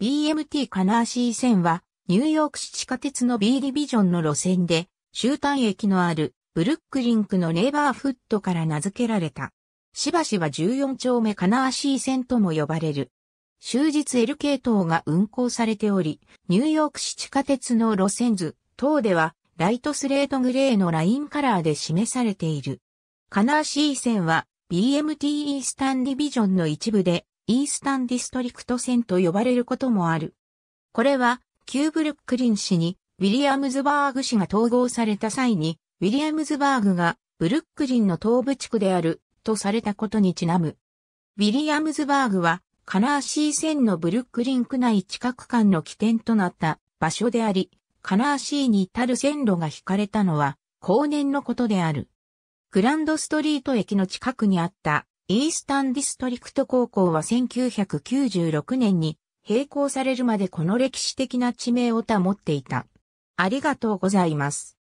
BMT カナーシー線は、ニューヨーク市地下鉄の B ディビジョンの路線で、終端駅のあるブルックリンクのネイバーフットから名付けられた。しばしば14丁目カナーシー線とも呼ばれる。終日 L 系統が運行されており、ニューヨーク市地下鉄の路線図等では、ライトスレートグレーのラインカラーで示されている。カナーシー線は BMT イースタンディビジョンの一部で、イースタンディストリクト線と呼ばれることもある。これは、旧ブルックリン市にウィリアムズバーグ市が統合された際に、ウィリアムズバーグがブルックリンの東部地区であるとされたことにちなむ。ウィリアムズバーグは、カナーシー線のブルックリン区内近く間の起点となった場所であり、カナーシーに至る線路が引かれたのは、後年のことである。グランドストリート駅の近くにあったイースタンディストリクト高校は1996年に閉校されるまでこの歴史的な地名を保っていた。ありがとうございます。